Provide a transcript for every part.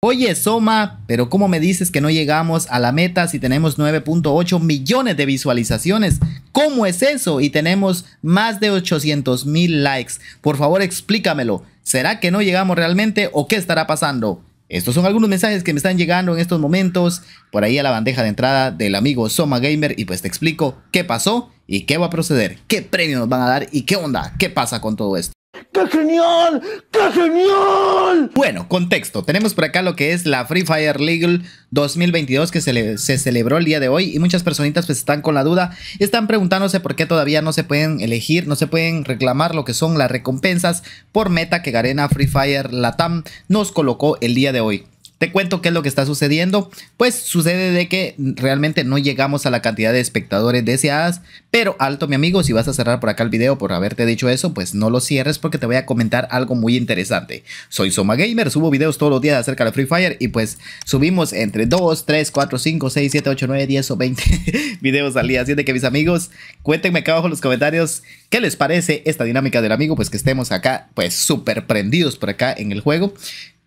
Oye, Soma, pero ¿cómo me dices que no llegamos a la meta si tenemos 9.8 millones de visualizaciones? ¿Cómo es eso? Y tenemos más de 800 mil likes. Por favor, explícamelo. ¿Será que no llegamos realmente o qué estará pasando? Estos son algunos mensajes que me están llegando en estos momentos por ahí a la bandeja de entrada del amigo Soma Gamer y pues te explico qué pasó y qué va a proceder, qué premio nos van a dar y qué onda, qué pasa con todo esto. ¡Qué genial! ¡Qué genial! Bueno, contexto. Tenemos por acá lo que es la Free Fire Legal 2022 que se, se celebró el día de hoy y muchas personitas pues están con la duda. Están preguntándose por qué todavía no se pueden elegir, no se pueden reclamar lo que son las recompensas por meta que Garena Free Fire Latam nos colocó el día de hoy. Te cuento qué es lo que está sucediendo. Pues sucede de que realmente no llegamos a la cantidad de espectadores deseadas. Pero alto mi amigo, si vas a cerrar por acá el video por haberte dicho eso, pues no lo cierres porque te voy a comentar algo muy interesante. Soy Soma Gamer, subo videos todos los días acerca de Free Fire y pues subimos entre 2, 3, 4, 5, 6, 7, 8, 9, 10 o 20 videos al día. Así de que mis amigos, cuéntenme acá abajo en los comentarios qué les parece esta dinámica del amigo, pues que estemos acá pues súper prendidos por acá en el juego.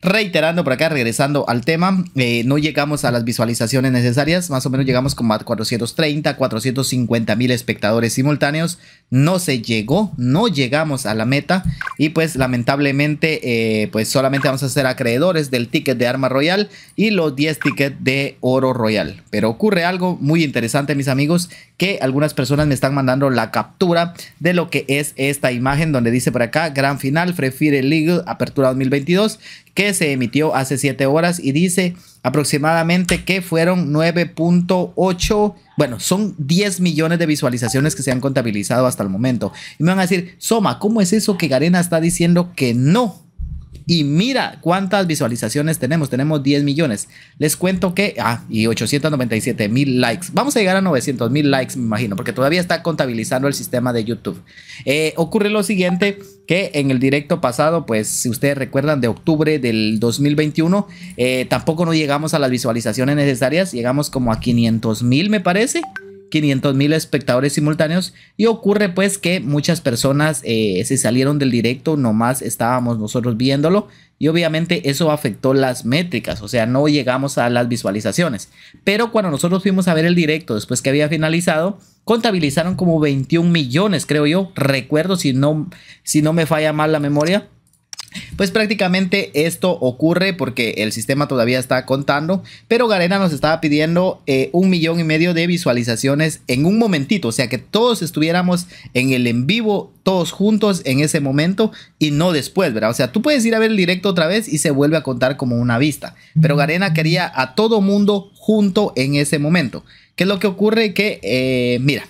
Reiterando por acá, regresando al tema, eh, no llegamos a las visualizaciones necesarias, más o menos llegamos como a 430, 450 mil espectadores simultáneos, no se llegó, no llegamos a la meta y pues lamentablemente eh, pues solamente vamos a ser acreedores del ticket de arma royal y los 10 tickets de oro royal. Pero ocurre algo muy interesante mis amigos que algunas personas me están mandando la captura de lo que es esta imagen donde dice por acá gran final Free Fire League apertura 2022 que se emitió hace 7 horas y dice aproximadamente que fueron 9.8, bueno, son 10 millones de visualizaciones que se han contabilizado hasta el momento. Y me van a decir, Soma, ¿cómo es eso que Garena está diciendo que no? Y mira cuántas visualizaciones tenemos. Tenemos 10 millones. Les cuento que... Ah, y 897 mil likes. Vamos a llegar a 900 mil likes, me imagino, porque todavía está contabilizando el sistema de YouTube. Eh, ocurre lo siguiente, que en el directo pasado, pues si ustedes recuerdan, de octubre del 2021, eh, tampoco no llegamos a las visualizaciones necesarias. Llegamos como a 500 mil, me parece. 500 mil espectadores simultáneos y ocurre pues que muchas personas eh, se salieron del directo, nomás estábamos nosotros viéndolo y obviamente eso afectó las métricas, o sea, no llegamos a las visualizaciones. Pero cuando nosotros fuimos a ver el directo después que había finalizado, contabilizaron como 21 millones, creo yo, recuerdo si no, si no me falla mal la memoria. Pues prácticamente esto ocurre porque el sistema todavía está contando, pero Garena nos estaba pidiendo eh, un millón y medio de visualizaciones en un momentito, o sea que todos estuviéramos en el en vivo, todos juntos en ese momento y no después, ¿verdad? O sea, tú puedes ir a ver el directo otra vez y se vuelve a contar como una vista, pero Garena quería a todo mundo junto en ese momento. ¿Qué es lo que ocurre? Que, eh, mira,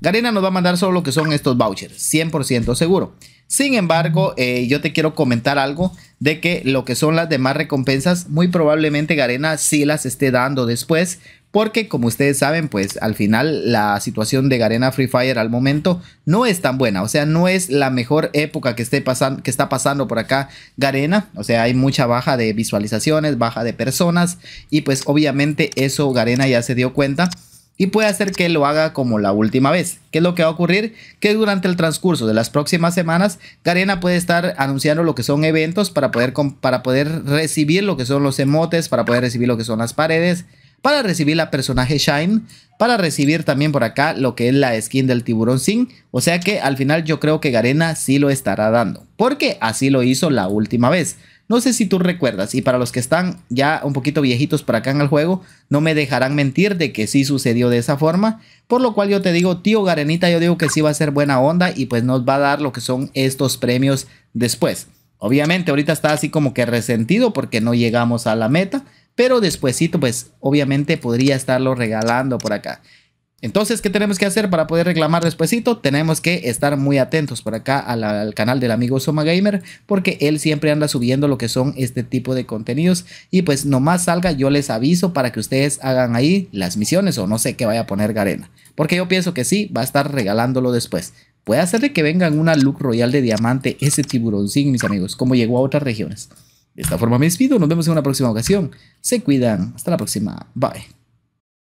Garena nos va a mandar solo lo que son estos vouchers, 100% seguro. Sin embargo, eh, yo te quiero comentar algo de que lo que son las demás recompensas, muy probablemente Garena sí las esté dando después, porque como ustedes saben, pues al final la situación de Garena Free Fire al momento no es tan buena, o sea, no es la mejor época que, esté que está pasando por acá Garena, o sea, hay mucha baja de visualizaciones, baja de personas y pues obviamente eso Garena ya se dio cuenta y puede hacer que lo haga como la última vez. ¿Qué es lo que va a ocurrir? Que durante el transcurso de las próximas semanas, Garena puede estar anunciando lo que son eventos para poder, para poder recibir lo que son los emotes, para poder recibir lo que son las paredes, para recibir la personaje Shine, para recibir también por acá lo que es la skin del tiburón Sin. O sea que al final yo creo que Garena sí lo estará dando, porque así lo hizo la última vez. No sé si tú recuerdas, y para los que están ya un poquito viejitos por acá en el juego, no me dejarán mentir de que sí sucedió de esa forma, por lo cual yo te digo, tío Garenita, yo digo que sí va a ser buena onda y pues nos va a dar lo que son estos premios después. Obviamente ahorita está así como que resentido porque no llegamos a la meta, pero despuesito pues obviamente podría estarlo regalando por acá. Entonces, ¿qué tenemos que hacer para poder reclamar despuesito? Tenemos que estar muy atentos por acá al, canal del amigo Soma Gamer porque él siempre anda subiendo lo que son este tipo de contenidos y pues nomás salga yo les aviso para que ustedes hagan ahí las misiones o no sé qué vaya a poner Garena. Porque yo pienso que sí, va a estar regalándolo después. Puede hacerle que vengan una look royal de diamante ese Sí, mis amigos, como llegó a otras regiones. De esta forma me despido, nos vemos en una próxima ocasión. Se cuidan, hasta la próxima, bye.